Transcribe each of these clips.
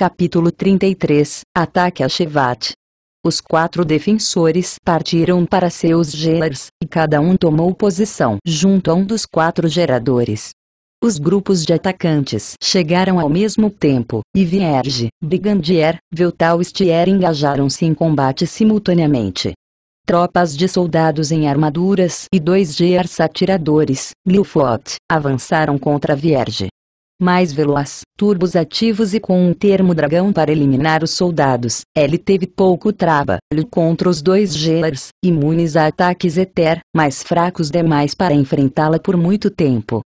Capítulo 33 Ataque a Shevat os quatro defensores partiram para seus gears, e cada um tomou posição junto a um dos quatro geradores. Os grupos de atacantes chegaram ao mesmo tempo, e Vierge, Brigandier, Veltalstier engajaram-se em combate simultaneamente. Tropas de soldados em armaduras e dois gears atiradores, Lufot, avançaram contra Vierge mais veloz, turbos ativos e com um termo dragão para eliminar os soldados. Ele teve pouco trabalho contra os dois Gears, imunes a ataques Eter, mas fracos demais para enfrentá-la por muito tempo.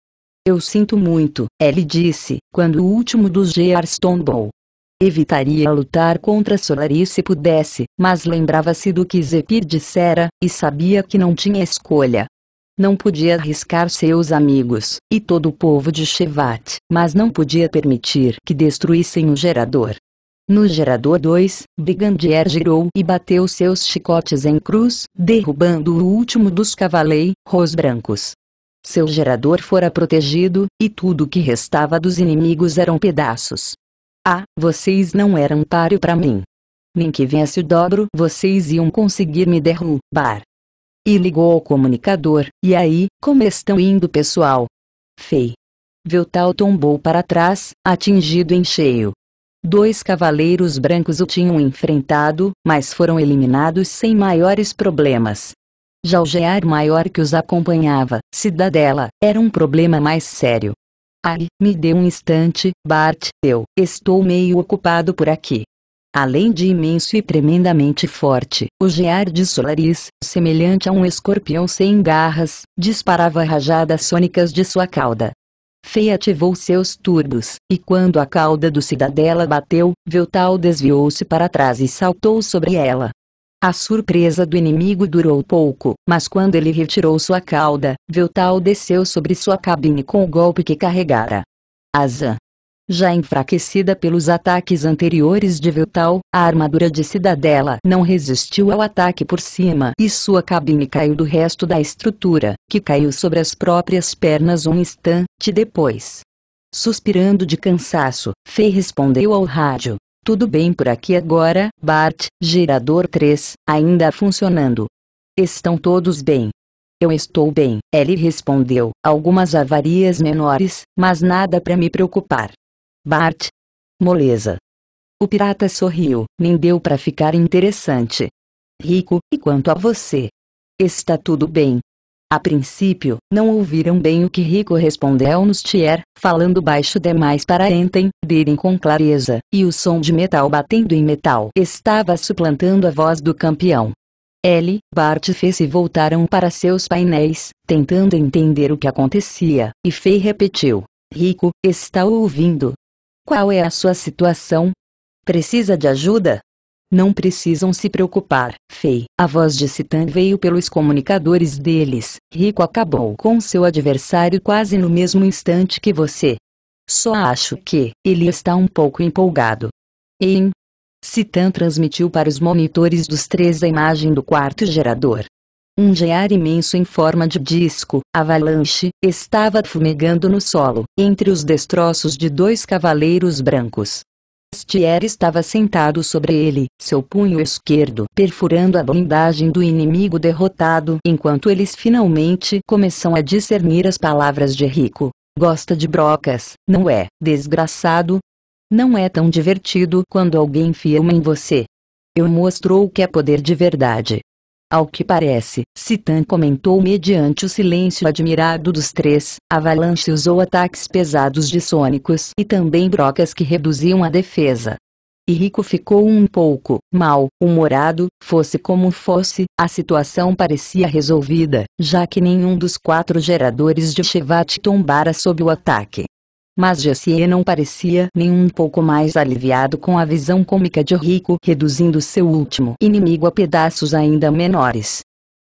Eu sinto muito, ele disse, quando o último dos Gears tombou. Evitaria lutar contra Solaris se pudesse, mas lembrava-se do que Zepir dissera, e sabia que não tinha escolha. Não podia arriscar seus amigos e todo o povo de Shevat, mas não podia permitir que destruíssem o gerador. No gerador 2, Brigandier girou e bateu seus chicotes em cruz, derrubando o último dos cavaleiros brancos. Seu gerador fora protegido, e tudo o que restava dos inimigos eram pedaços. Ah, vocês não eram páreo para mim. Nem que viesse o dobro, vocês iam conseguir me derrubar. E ligou ao comunicador, e aí, como estão indo pessoal? Fei. Veltal tombou para trás, atingido em cheio. Dois cavaleiros brancos o tinham enfrentado, mas foram eliminados sem maiores problemas. Jalgear maior que os acompanhava, cidadela, era um problema mais sério. Ai, me dê um instante, Bart, eu estou meio ocupado por aqui além de imenso e tremendamente forte. O de Solaris, semelhante a um escorpião sem garras, disparava rajadas sônicas de sua cauda. Fei ativou seus turbos, e quando a cauda do Cidadela bateu, Veltal desviou-se para trás e saltou sobre ela. A surpresa do inimigo durou pouco, mas quando ele retirou sua cauda, Veltal desceu sobre sua cabine com o golpe que carregara. Azan já enfraquecida pelos ataques anteriores de Veltal, a armadura de Cidadela não resistiu ao ataque por cima e sua cabine caiu do resto da estrutura, que caiu sobre as próprias pernas um instante depois. Suspirando de cansaço, Fei respondeu ao rádio. Tudo bem por aqui agora, Bart, gerador 3, ainda funcionando. Estão todos bem. Eu estou bem, ele respondeu, algumas avarias menores, mas nada para me preocupar. Bart. Moleza. O pirata sorriu, nem deu para ficar interessante. Rico, e quanto a você? Está tudo bem. A princípio, não ouviram bem o que Rico respondeu nos tier, falando baixo demais para entem, derem com clareza, e o som de metal batendo em metal estava suplantando a voz do campeão. L. Bart e Fê se voltaram para seus painéis, tentando entender o que acontecia, e Fei repetiu. Rico, está ouvindo? Qual é a sua situação? Precisa de ajuda? Não precisam se preocupar, Fei. A voz de Citan veio pelos comunicadores deles. Rico acabou com seu adversário quase no mesmo instante que você. Só acho que ele está um pouco empolgado. Em Citan transmitiu para os monitores dos três a imagem do quarto gerador. Um gear imenso em forma de disco, avalanche, estava fumegando no solo, entre os destroços de dois cavaleiros brancos. Stier estava sentado sobre ele, seu punho esquerdo perfurando a blindagem do inimigo derrotado enquanto eles finalmente começam a discernir as palavras de Rico. Gosta de brocas, não é, desgraçado? Não é tão divertido quando alguém fia uma em você. Eu mostrou o que é poder de verdade. Ao que parece, Citan comentou mediante o silêncio admirado dos três, Avalanche usou ataques pesados de sônicos e também brocas que reduziam a defesa. E Rico ficou um pouco mal humorado, fosse como fosse, a situação parecia resolvida, já que nenhum dos quatro geradores de Shevat tombara sob o ataque. Mas Jessie não parecia nem um pouco mais aliviado com a visão cômica de Rico reduzindo seu último inimigo a pedaços ainda menores.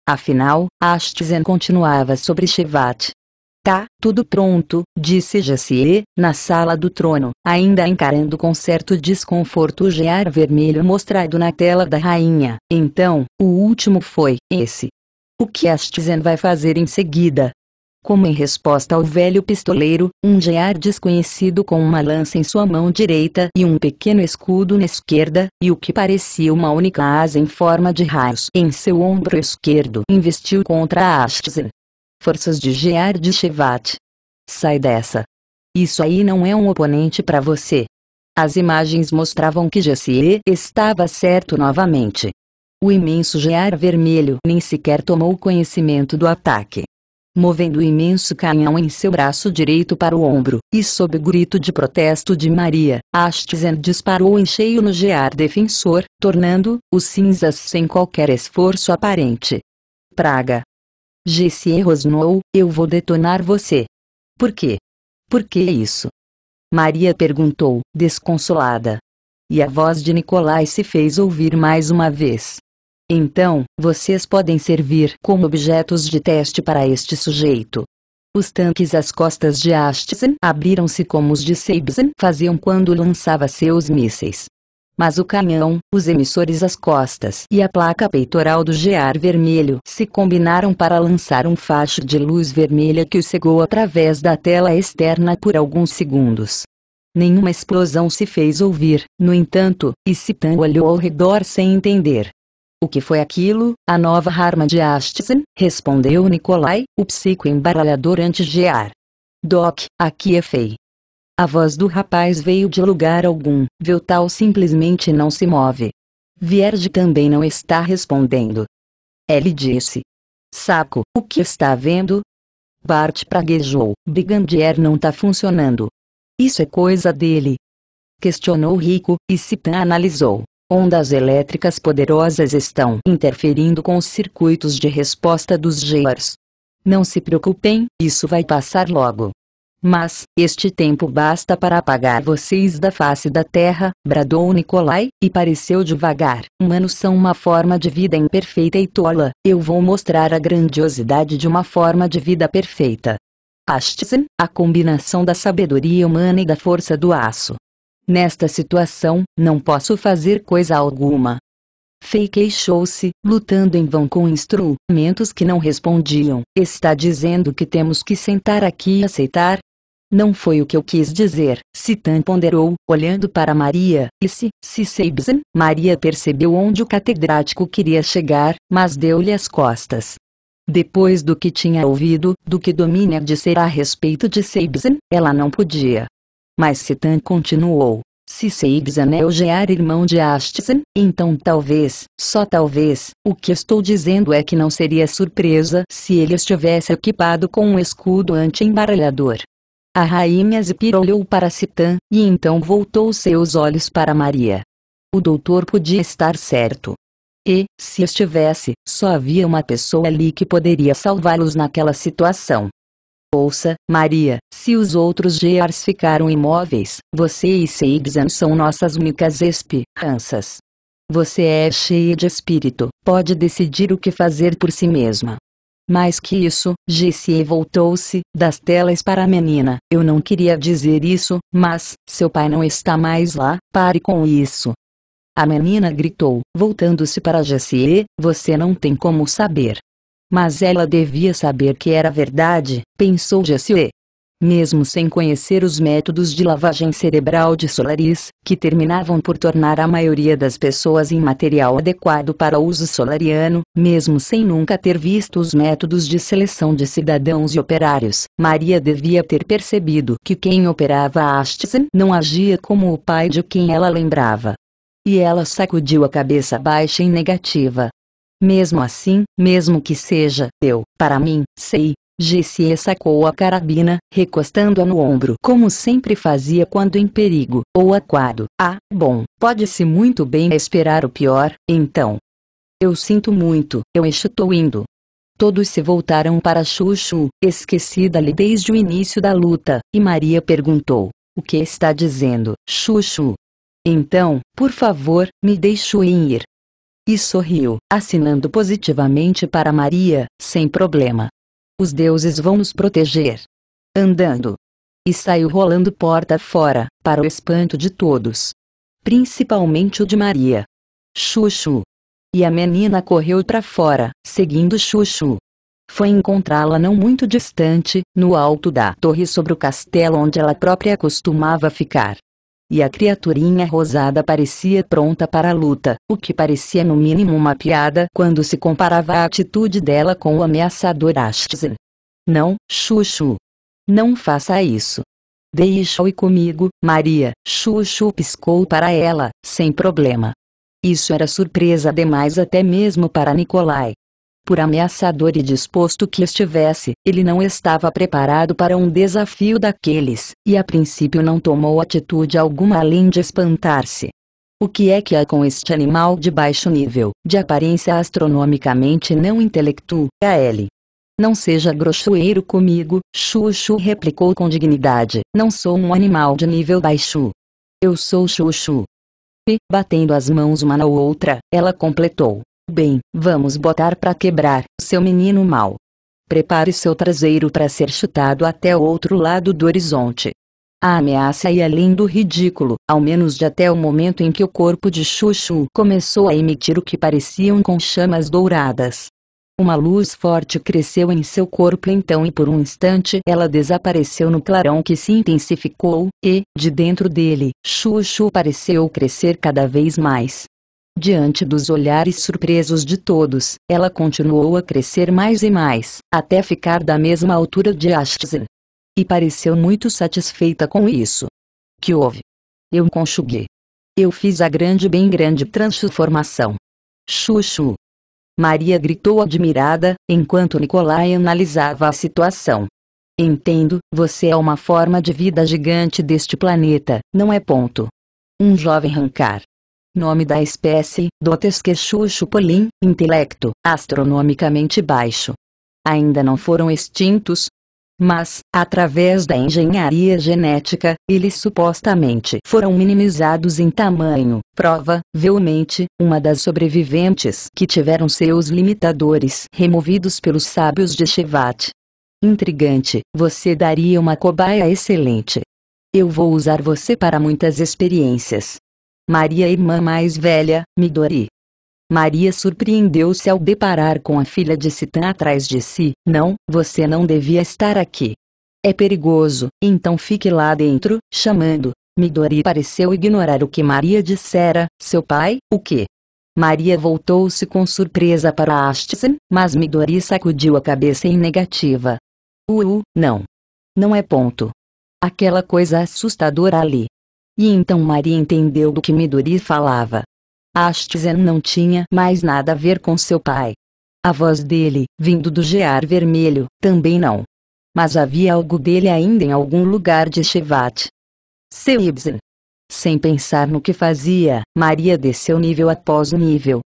Afinal, Astizen continuava sobre Shevat. Tá, tudo pronto, disse Jassier, na sala do trono, ainda encarando com certo desconforto o gear vermelho mostrado na tela da rainha. Então, o último foi esse. O que Astizen vai fazer em seguida? Como em resposta ao velho pistoleiro, um gear desconhecido com uma lança em sua mão direita e um pequeno escudo na esquerda, e o que parecia uma única asa em forma de raios em seu ombro esquerdo investiu contra a Ashzer. Forças de Gear de Shevat. Sai dessa. Isso aí não é um oponente para você. As imagens mostravam que Jessie estava certo novamente. O imenso gear vermelho nem sequer tomou conhecimento do ataque movendo o imenso canhão em seu braço direito para o ombro, e sob o grito de protesto de Maria, Astizen disparou em cheio no gear defensor, tornando os cinzas sem qualquer esforço aparente. Praga. GC rosnou, eu vou detonar você. Por quê? Por que isso? Maria perguntou, desconsolada. E a voz de Nicolai se fez ouvir mais uma vez. Então, vocês podem servir como objetos de teste para este sujeito. Os tanques às costas de Ashtzen abriram-se como os de Seibzen faziam quando lançava seus mísseis. Mas o canhão, os emissores às costas e a placa peitoral do Gear vermelho se combinaram para lançar um facho de luz vermelha que o cegou através da tela externa por alguns segundos. Nenhuma explosão se fez ouvir, no entanto, e Citan olhou ao redor sem entender. O que foi aquilo, a nova arma de Astsen? Respondeu Nikolai, o psicoembaralhador anti-gear. Doc, aqui é Fei. A voz do rapaz veio de lugar algum, Veltal simplesmente não se move. Vierge também não está respondendo. Ele disse. Saco, o que está vendo? Bart praguejou, Brigandier não tá funcionando. Isso é coisa dele. Questionou Rico, e Citan analisou. Ondas elétricas poderosas estão interferindo com os circuitos de resposta dos gears. Não se preocupem, isso vai passar logo. Mas, este tempo basta para apagar vocês da face da terra, bradou Nikolai, e pareceu devagar. Humanos são uma forma de vida imperfeita e tola, eu vou mostrar a grandiosidade de uma forma de vida perfeita. Astzen, a combinação da sabedoria humana e da força do aço, Nesta situação, não posso fazer coisa alguma. Fei queixou-se, lutando em vão com instrumentos que não respondiam. Está dizendo que temos que sentar aqui e aceitar? Não foi o que eu quis dizer. Citan ponderou, olhando para Maria, e se, se Seibsen, Maria percebeu onde o catedrático queria chegar, mas deu-lhe as costas. Depois do que tinha ouvido, do que Domínia dissera a respeito de Seibsen, ela não podia mas Citan continuou. Se é o Gear irmão de Astizen, então talvez, só talvez, o que estou dizendo é que não seria surpresa se ele estivesse equipado com um escudo anti-embaralhador. A rainha Zipir olhou para Citan, e então voltou seus olhos para Maria. O doutor podia estar certo. E, se estivesse, só havia uma pessoa ali que poderia salvá-los naquela situação. Ouça, Maria, se os outros Gears ficaram imóveis, você e Seigsan são nossas únicas esperanças. Você é cheia de espírito, pode decidir o que fazer por si mesma. Mais que isso, Gessie voltou-se, das telas para a menina, eu não queria dizer isso, mas, seu pai não está mais lá, pare com isso. A menina gritou, voltando-se para Gessie, você não tem como saber. Mas ela devia saber que era verdade, pensou Jesse. Mesmo sem conhecer os métodos de lavagem cerebral de Solaris, que terminavam por tornar a maioria das pessoas em material adequado para uso solariano, mesmo sem nunca ter visto os métodos de seleção de cidadãos e operários, Maria devia ter percebido que quem operava a não agia como o pai de quem ela lembrava. E ela sacudiu a cabeça baixa em negativa. Mesmo assim, mesmo que seja, eu, para mim, sei. GCE sacou a carabina, recostando-a no ombro como sempre fazia quando em perigo ou aquado. Ah, bom, pode-se muito bem esperar o pior, então. Eu sinto muito, eu estou indo. Todos se voltaram para Chuchu, esquecida ali desde o início da luta, e Maria perguntou: O que está dizendo, Chuchu? Então, por favor, me deixe ir. E sorriu, assinando positivamente para Maria, sem problema. Os deuses vão nos proteger. Andando. E saiu rolando porta fora, para o espanto de todos. Principalmente o de Maria. Chuchu. E a menina correu para fora, seguindo Chuchu. Foi encontrá-la não muito distante, no alto da torre sobre o castelo onde ela própria costumava ficar e a criaturinha rosada parecia pronta para a luta, o que parecia no mínimo uma piada quando se comparava a atitude dela com o ameaçador Ashton. Não, Chuchu. Não faça isso. Deixa-o comigo, Maria, Chuchu piscou para ela, sem problema. Isso era surpresa demais até mesmo para Nikolai por ameaçador e disposto que estivesse, ele não estava preparado para um desafio daqueles, e a princípio não tomou atitude alguma além de espantar-se. O que é que há com este animal de baixo nível, de aparência astronomicamente não intelectual, L? Não seja grosseiro comigo, Chuchu replicou com dignidade, não sou um animal de nível baixo. Eu sou Chuchu. E, batendo as mãos uma na outra, ela completou. Bem, vamos botar para quebrar, seu menino mal. Prepare seu traseiro para ser chutado até o outro lado do horizonte. A ameaça ia é além do ridículo, ao menos de até o momento em que o corpo de Chuchu começou a emitir o que pareciam com chamas douradas. Uma luz forte cresceu em seu corpo então e por um instante ela desapareceu no clarão que se intensificou, e, de dentro dele, Chuchu pareceu crescer cada vez mais, Diante dos olhares surpresos de todos, ela continuou a crescer mais e mais, até ficar da mesma altura de Ashzer. E pareceu muito satisfeita com isso. Que houve? Eu conjuguei. Eu fiz a grande bem grande transformação. Chuchu. Maria gritou admirada, enquanto Nicolai analisava a situação. Entendo, você é uma forma de vida gigante deste planeta, não é ponto. Um jovem rancar. Nome da espécie, Dotes quexuchupolin, intelecto, astronomicamente baixo. Ainda não foram extintos, mas, através da engenharia genética, eles supostamente foram minimizados em tamanho, prova, veemente, uma das sobreviventes que tiveram seus limitadores removidos pelos sábios de Shevat. Intrigante, você daria uma cobaia excelente. Eu vou usar você para muitas experiências. Maria irmã mais velha, Midori. Maria surpreendeu-se ao deparar com a filha de Sitã atrás de si. Não, você não devia estar aqui. É perigoso, então fique lá dentro, chamando. Midori pareceu ignorar o que Maria dissera, seu pai, o que? Maria voltou-se com surpresa para Ashton, mas Midori sacudiu a cabeça em negativa. Uh, uh, não. Não é ponto. Aquela coisa assustadora ali. E então Maria entendeu do que Midori falava. Astizen não tinha mais nada a ver com seu pai. A voz dele, vindo do gear vermelho, também não. Mas havia algo dele ainda em algum lugar de Shevat. Seu Ibsen. Sem pensar no que fazia, Maria desceu nível após nível.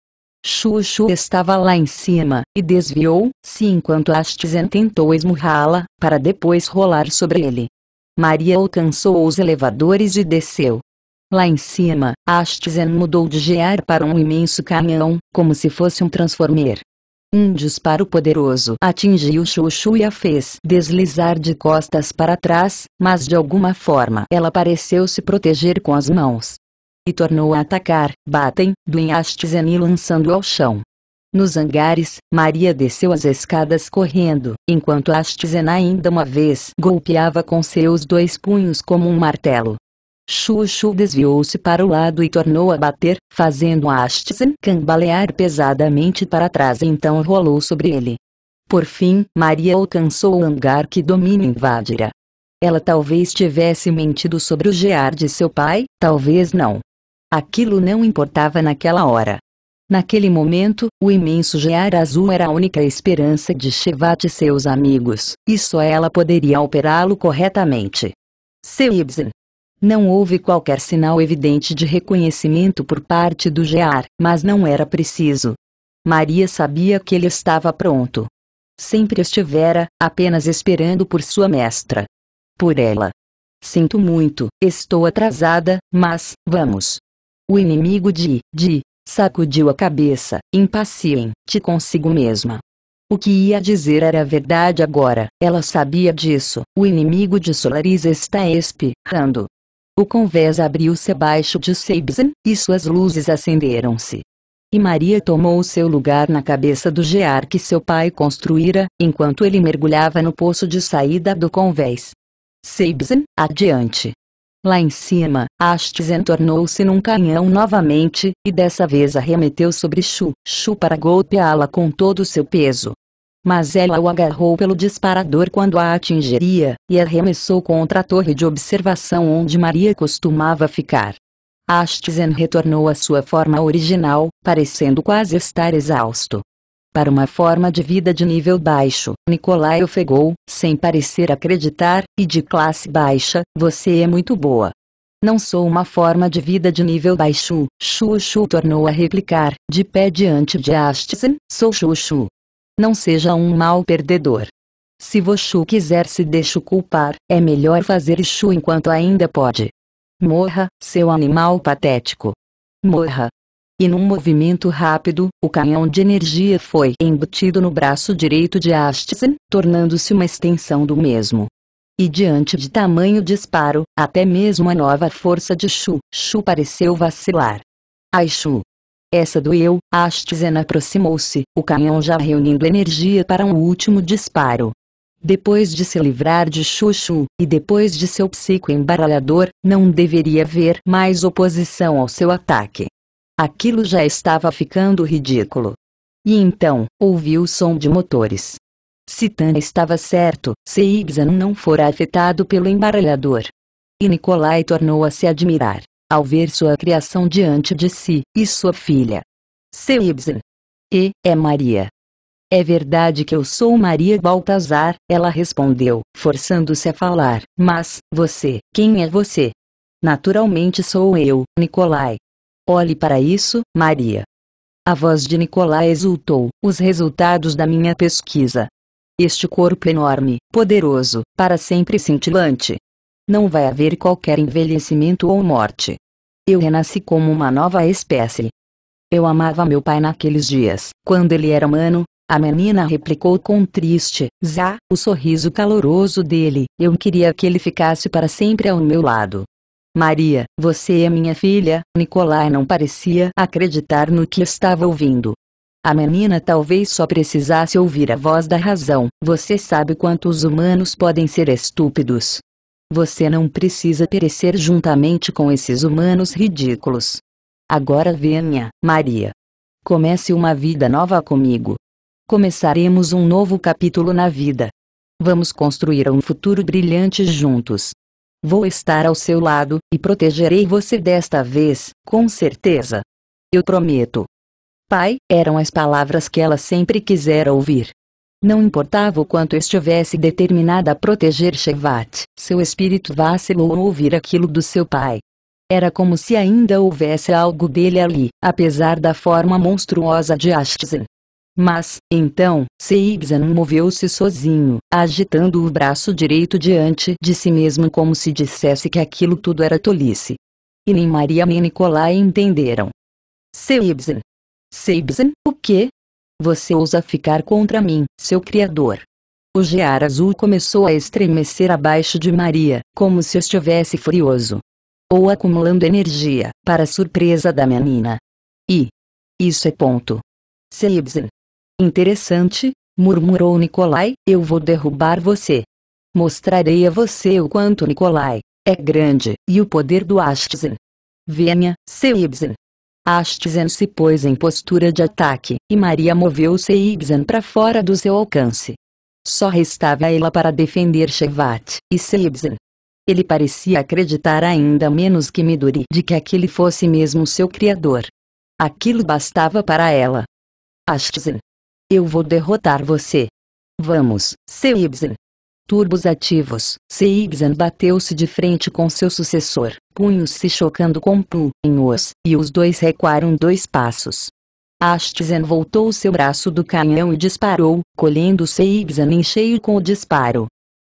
Chuchu estava lá em cima, e desviou-se enquanto Astizen tentou esmurrá-la, para depois rolar sobre ele. Maria alcançou os elevadores e desceu. Lá em cima, Astizen mudou de gear para um imenso canhão, como se fosse um transformer. Um disparo poderoso atingiu Chuchu e a fez deslizar de costas para trás, mas de alguma forma ela pareceu se proteger com as mãos. E tornou a atacar, Batem, do Astizen e lançando ao chão. Nos hangares, Maria desceu as escadas correndo, enquanto Astizen ainda uma vez golpeava com seus dois punhos como um martelo. Chuchu desviou-se para o lado e tornou a bater, fazendo Astizen cambalear pesadamente para trás e então rolou sobre ele. Por fim, Maria alcançou o hangar que domina Invadira. Ela talvez tivesse mentido sobre o gear de seu pai, talvez não. Aquilo não importava naquela hora. Naquele momento, o imenso gear azul era a única esperança de Shevat e seus amigos, e só ela poderia operá-lo corretamente. Seu Ibsen. Não houve qualquer sinal evidente de reconhecimento por parte do gear, mas não era preciso. Maria sabia que ele estava pronto. Sempre estivera, apenas esperando por sua mestra. Por ela. Sinto muito, estou atrasada, mas, vamos. O inimigo de, de, sacudiu a cabeça, impaciente consigo mesma. O que ia dizer era verdade agora, ela sabia disso, o inimigo de Solaris está espirrando. O convés abriu-se abaixo de Seibzen, e suas luzes acenderam-se. E Maria tomou seu lugar na cabeça do gear que seu pai construíra, enquanto ele mergulhava no poço de saída do convés. Seibzen, adiante. Lá em cima, Astes entornou-se num canhão novamente, e dessa vez arremeteu sobre Chu, Chu para golpeá-la com todo o seu peso. Mas ela o agarrou pelo disparador quando a atingiria, e arremessou contra a torre de observação onde Maria costumava ficar. Astizen retornou à sua forma original, parecendo quase estar exausto para uma forma de vida de nível baixo. Nicolai ofegou, sem parecer acreditar, e de classe baixa, você é muito boa. Não sou uma forma de vida de nível baixo, Xuxu tornou a replicar, de pé diante de Astzen, sou Xuxu. Não seja um mau perdedor. Se Voxu quiser se deixar culpar, é melhor fazer Xu enquanto ainda pode. Morra, seu animal patético. Morra, e num movimento rápido, o canhão de energia foi embutido no braço direito de Astzen, tornando-se uma extensão do mesmo. E diante de tamanho disparo, até mesmo a nova força de Shu, Shu pareceu vacilar. Ai Shu! Essa doeu, Astzen aproximou-se, o canhão já reunindo energia para um último disparo. Depois de se livrar de Chu e depois de seu psico embaralhador, não deveria haver mais oposição ao seu ataque. Aquilo já estava ficando ridículo. E então, ouvi o som de motores. Se Tana estava certo, se não fora afetado pelo embaralhador. E Nikolai tornou a se admirar, ao ver sua criação diante de si, e sua filha. Seu E, é Maria. É verdade que eu sou Maria Baltazar, ela respondeu, forçando-se a falar, mas, você, quem é você? Naturalmente sou eu, Nikolai, Olhe para isso, Maria. A voz de Nicolai exultou: os resultados da minha pesquisa. Este corpo enorme, poderoso, para sempre cintilante. Não vai haver qualquer envelhecimento ou morte. Eu renasci como uma nova espécie. Eu amava meu pai naqueles dias, quando ele era humano, a menina replicou com triste, zá, o sorriso caloroso dele, eu queria que ele ficasse para sempre ao meu lado. Maria, você é minha filha. Nicolai não parecia acreditar no que estava ouvindo. A menina talvez só precisasse ouvir a voz da razão. Você sabe quantos humanos podem ser estúpidos. Você não precisa perecer juntamente com esses humanos ridículos. Agora venha, Maria. Comece uma vida nova comigo. Começaremos um novo capítulo na vida. Vamos construir um futuro brilhante juntos. Vou estar ao seu lado, e protegerei você desta vez, com certeza. Eu prometo. Pai, eram as palavras que ela sempre quisera ouvir. Não importava o quanto estivesse determinada a proteger Shevat, seu espírito vacilou ao ouvir aquilo do seu pai. Era como se ainda houvesse algo dele ali, apesar da forma monstruosa de Ashtzen. Mas, então, Seibzan moveu-se sozinho, agitando o braço direito diante de si mesmo como se dissesse que aquilo tudo era tolice. E nem Maria nem Nicolai entenderam. Seibzan. Seibzan, o quê? Você ousa ficar contra mim, seu criador. O gear azul começou a estremecer abaixo de Maria, como se estivesse furioso. Ou acumulando energia, para surpresa da menina. E. Isso é ponto. Seibsen, Interessante, murmurou Nikolai, eu vou derrubar você. Mostrarei a você o quanto Nikolai é grande e o poder do Ashtzen. Venha, seu Ibsen. Ashtzen se pôs em postura de ataque e Maria moveu-se Ibsen para fora do seu alcance. Só restava a ela para defender Shevat e Seibsen. Ele parecia acreditar ainda menos que Midori de que aquele fosse mesmo seu criador. Aquilo bastava para ela. Ashtzen eu vou derrotar você. Vamos, CY. Turbos ativos, CY bateu-se de frente com seu sucessor, punhos se chocando com punhos, e os dois recuaram dois passos. Ashtzen voltou seu braço do canhão e disparou, colhendo CY em cheio com o disparo.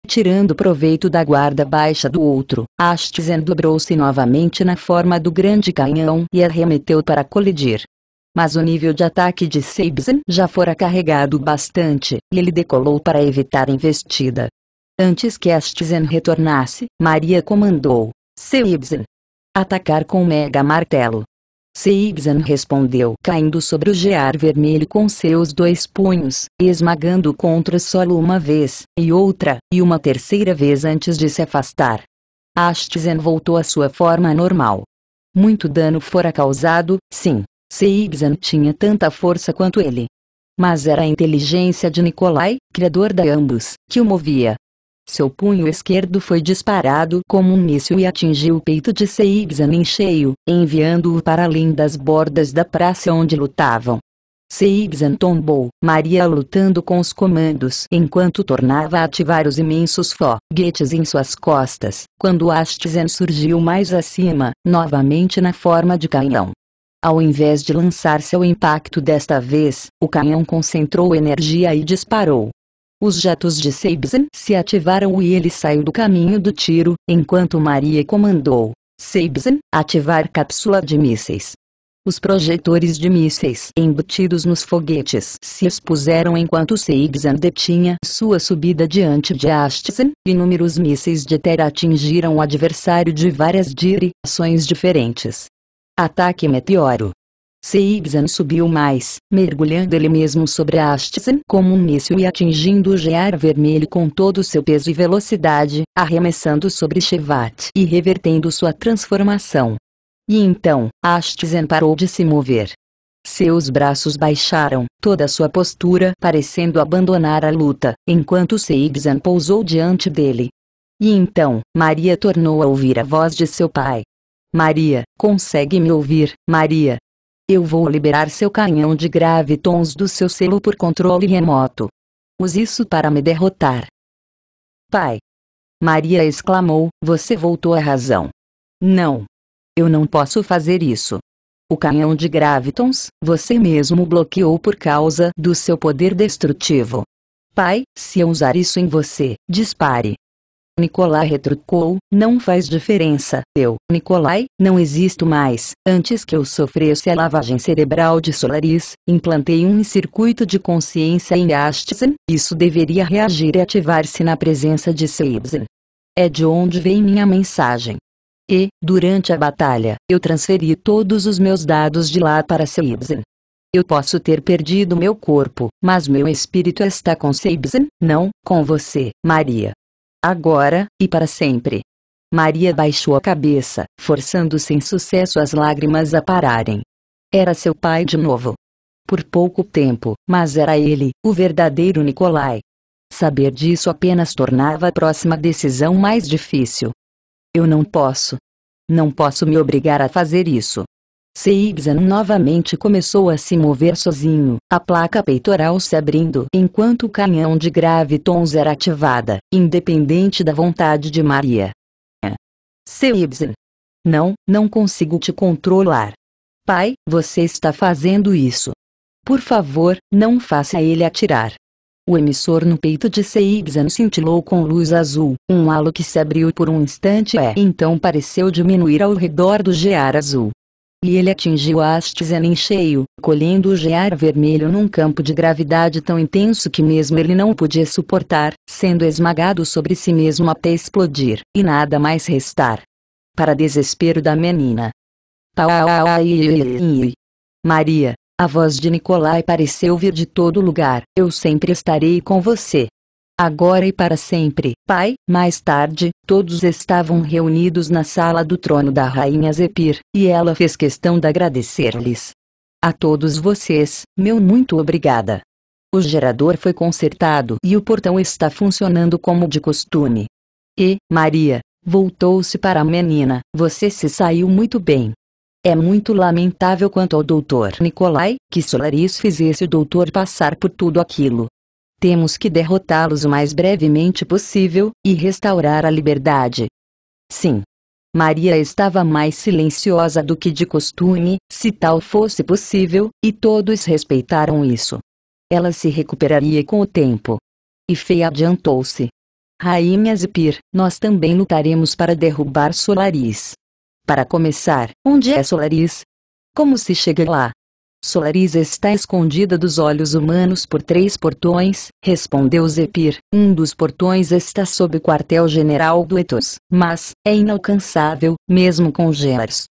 Tirando proveito da guarda baixa do outro, Ashtzen dobrou-se novamente na forma do grande canhão e arremeteu para colidir mas o nível de ataque de Seibsen já fora carregado bastante, e ele decolou para evitar a investida. Antes que Astizen retornasse, Maria comandou, Seibsen, atacar com mega martelo. Seibsen respondeu caindo sobre o gear vermelho com seus dois punhos, esmagando contra o solo uma vez, e outra, e uma terceira vez antes de se afastar. Astizen voltou à sua forma normal. Muito dano fora causado, sim, Seibzan tinha tanta força quanto ele. Mas era a inteligência de Nikolai, criador da ambos, que o movia. Seu punho esquerdo foi disparado como um míssil e atingiu o peito de Seibzan em cheio, enviando-o para além das bordas da praça onde lutavam. Seibzan tombou, Maria lutando com os comandos enquanto tornava a ativar os imensos foguetes em suas costas, quando Astizen surgiu mais acima, novamente na forma de canhão, ao invés de lançar seu impacto desta vez, o canhão concentrou energia e disparou. Os jatos de Seibzen se ativaram e ele saiu do caminho do tiro, enquanto Maria comandou. Seibzen, ativar cápsula de mísseis. Os projetores de mísseis embutidos nos foguetes se expuseram enquanto Seibzen detinha sua subida diante de Astsen. Inúmeros mísseis de Terra atingiram o adversário de várias direções diferentes. Ataque meteoro. Seigzan subiu mais, mergulhando ele mesmo sobre Astsen como um míssil e atingindo o gear vermelho com todo seu peso e velocidade, arremessando sobre Shevat e revertendo sua transformação. E então, Astsen parou de se mover. Seus braços baixaram, toda sua postura parecendo abandonar a luta, enquanto Seigzan pousou diante dele. E então, Maria tornou a ouvir a voz de seu pai. Maria, consegue me ouvir, Maria? Eu vou liberar seu canhão de gravitons do seu selo por controle remoto. Use isso para me derrotar. Pai! Maria exclamou, você voltou à razão. Não. Eu não posso fazer isso. O canhão de Gravitons, você mesmo bloqueou por causa do seu poder destrutivo. Pai, se eu usar isso em você, dispare. Nikolai retrucou, não faz diferença. Eu, Nikolai, não existo mais. Antes que eu sofresse a lavagem cerebral de Solaris, implantei um circuito de consciência em Ashtzen. Isso deveria reagir e ativar-se na presença de Seibsen. É de onde vem minha mensagem. E, durante a batalha, eu transferi todos os meus dados de lá para Seibsen. Eu posso ter perdido meu corpo, mas meu espírito está com Seibsen, não, com você, Maria agora e para sempre. Maria baixou a cabeça, forçando sem sucesso as lágrimas a pararem. Era seu pai de novo. Por pouco tempo, mas era ele, o verdadeiro Nicolai. Saber disso apenas tornava a próxima decisão mais difícil. Eu não posso. Não posso me obrigar a fazer isso. Seibzan novamente começou a se mover sozinho, a placa peitoral se abrindo enquanto o canhão de gravitons era ativada, independente da vontade de Maria. Seibzan. Não, não consigo te controlar. Pai, você está fazendo isso. Por favor, não faça ele atirar. O emissor no peito de Seibzan cintilou com luz azul, um halo que se abriu por um instante e é, então pareceu diminuir ao redor do gear azul e ele atingiu a Astizen em cheio, colhendo o gear vermelho num campo de gravidade tão intenso que mesmo ele não podia suportar, sendo esmagado sobre si mesmo até explodir, e nada mais restar. Para desespero da menina. Maria, a voz de Nicolai pareceu vir de todo lugar, eu sempre estarei com você agora e para sempre. Pai, mais tarde, todos estavam reunidos na sala do trono da rainha Zepir, e ela fez questão de agradecer-lhes. A todos vocês, meu muito obrigada. O gerador foi consertado e o portão está funcionando como de costume. E, Maria, voltou-se para a menina, você se saiu muito bem. É muito lamentável quanto ao doutor Nicolai, que Solaris fizesse o doutor passar por tudo aquilo. Temos que derrotá-los o mais brevemente possível e restaurar a liberdade. Sim. Maria estava mais silenciosa do que de costume, se tal fosse possível, e todos respeitaram isso. Ela se recuperaria com o tempo. E Feia adiantou-se. Rainha Zipir, nós também lutaremos para derrubar Solaris. Para começar, onde é Solaris? Como se chega lá? Solaris está escondida dos olhos humanos por três portões, respondeu Zepir. Um dos portões está sob o quartel-general do Etos, mas é inalcançável, mesmo com Gers.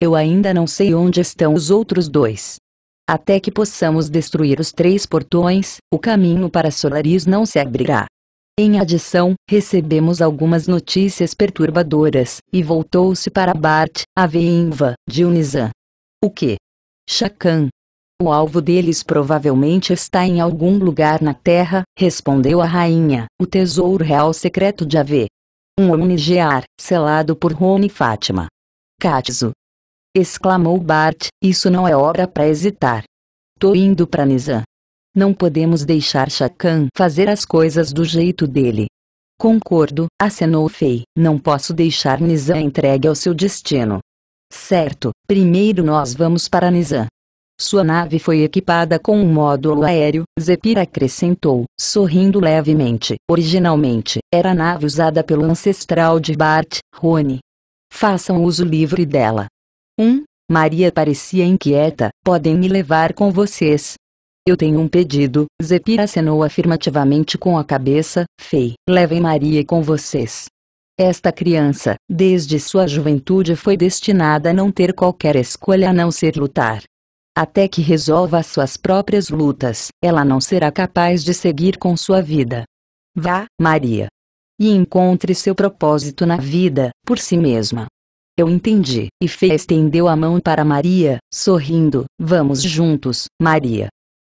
Eu ainda não sei onde estão os outros dois. Até que possamos destruir os três portões, o caminho para Solaris não se abrirá. Em adição, recebemos algumas notícias perturbadoras, e voltou-se para Bart, a veiva de Unizan. O que? Chacan. O alvo deles provavelmente está em algum lugar na Terra, respondeu a rainha, o tesouro real secreto de Ave. Um omnigear, selado por Rony Fátima. Katsu. Exclamou Bart, isso não é hora para hesitar. Tô indo para Nizam. Não podemos deixar Chacan fazer as coisas do jeito dele. Concordo, acenou Fei, não posso deixar Nizam entregue ao seu destino. Certo, primeiro nós vamos para Nizam. Sua nave foi equipada com um módulo aéreo, Zephyr acrescentou, sorrindo levemente. Originalmente, era a nave usada pelo ancestral de Bart, Rony. Façam uso livre dela. 1. Um, Maria parecia inquieta, podem me levar com vocês. Eu tenho um pedido, Zephyr acenou afirmativamente com a cabeça, Fei, levem Maria com vocês. Esta criança, desde sua juventude foi destinada a não ter qualquer escolha a não ser lutar. Até que resolva suas próprias lutas, ela não será capaz de seguir com sua vida. Vá, Maria. E encontre seu propósito na vida, por si mesma. Eu entendi, e Fê estendeu a mão para Maria, sorrindo, vamos juntos, Maria.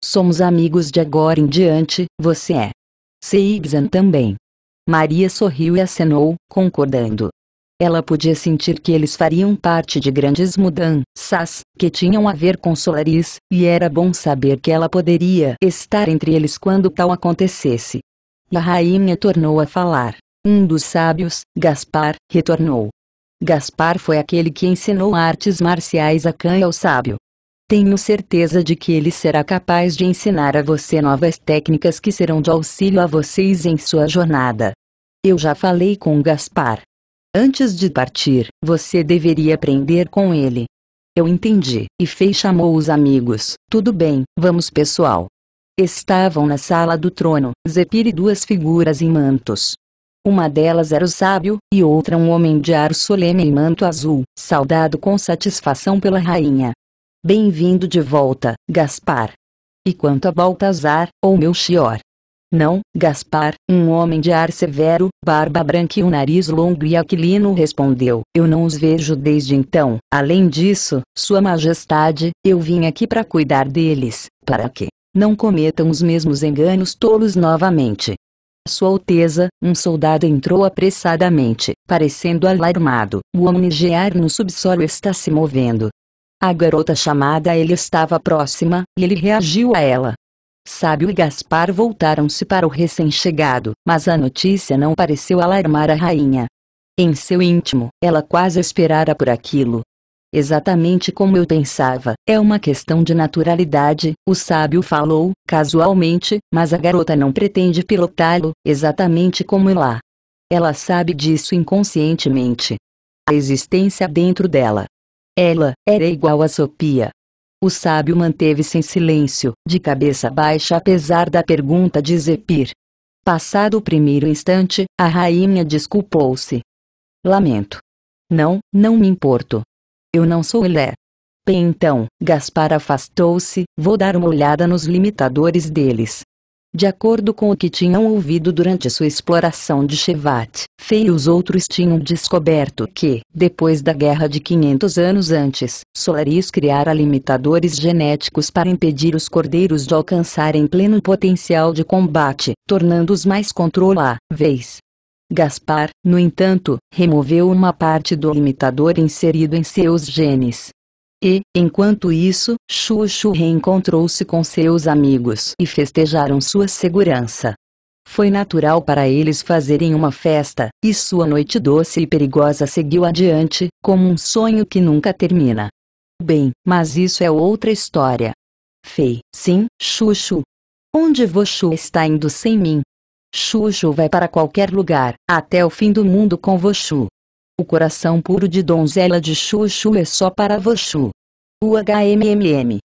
Somos amigos de agora em diante, você é. Seixan também. Maria sorriu e acenou, concordando. Ela podia sentir que eles fariam parte de grandes mudanças, que tinham a ver com Solaris, e era bom saber que ela poderia estar entre eles quando tal acontecesse. A rainha tornou a falar. Um dos sábios, Gaspar, retornou. Gaspar foi aquele que ensinou artes marciais a Khan ao sábio. Tenho certeza de que ele será capaz de ensinar a você novas técnicas que serão de auxílio a vocês em sua jornada. Eu já falei com Gaspar. Antes de partir, você deveria aprender com ele. Eu entendi, e Fei chamou os amigos. Tudo bem, vamos pessoal. Estavam na sala do trono, Zepir e duas figuras em mantos. Uma delas era o sábio, e outra um homem de ar solene em manto azul, saudado com satisfação pela rainha. Bem-vindo de volta, Gaspar. E quanto a Baltazar, ou meu chior? Não, Gaspar, um homem de ar severo, barba branca e um nariz longo e aquilino respondeu, eu não os vejo desde então, além disso, sua majestade, eu vim aqui para cuidar deles, para que não cometam os mesmos enganos tolos novamente. Sua Alteza, um soldado entrou apressadamente, parecendo alarmado. O omnigear no subsolo está se movendo, a garota chamada ele estava próxima, e ele reagiu a ela. Sábio e Gaspar voltaram-se para o recém-chegado, mas a notícia não pareceu alarmar a rainha. Em seu íntimo, ela quase esperara por aquilo. Exatamente como eu pensava, é uma questão de naturalidade, o sábio falou, casualmente, mas a garota não pretende pilotá-lo, exatamente como lá. Ela sabe disso inconscientemente. A existência dentro dela, ela era igual a Sopia. O sábio manteve-se em silêncio, de cabeça baixa apesar da pergunta de Zepir. Passado o primeiro instante, a rainha desculpou-se. Lamento. Não, não me importo. Eu não sou ele. Bem então, Gaspar afastou-se, vou dar uma olhada nos limitadores deles. De acordo com o que tinham ouvido durante sua exploração de Shevat, Fei e os outros tinham descoberto que, depois da guerra de 500 anos antes, Solaris criara limitadores genéticos para impedir os cordeiros de alcançarem pleno potencial de combate, tornando-os mais controláveis. Gaspar, no entanto, removeu uma parte do limitador inserido em seus genes, e, enquanto isso, Xuxu reencontrou-se com seus amigos e festejaram sua segurança. Foi natural para eles fazerem uma festa, e sua noite doce e perigosa seguiu adiante, como um sonho que nunca termina. Bem, mas isso é outra história. Fei, sim, Xuxu. Onde Voxu está indo sem mim? Xuxu vai para qualquer lugar, até o fim do mundo com Voxu. O coração puro de donzela de Chuchu é só para Vochu. O HMMM.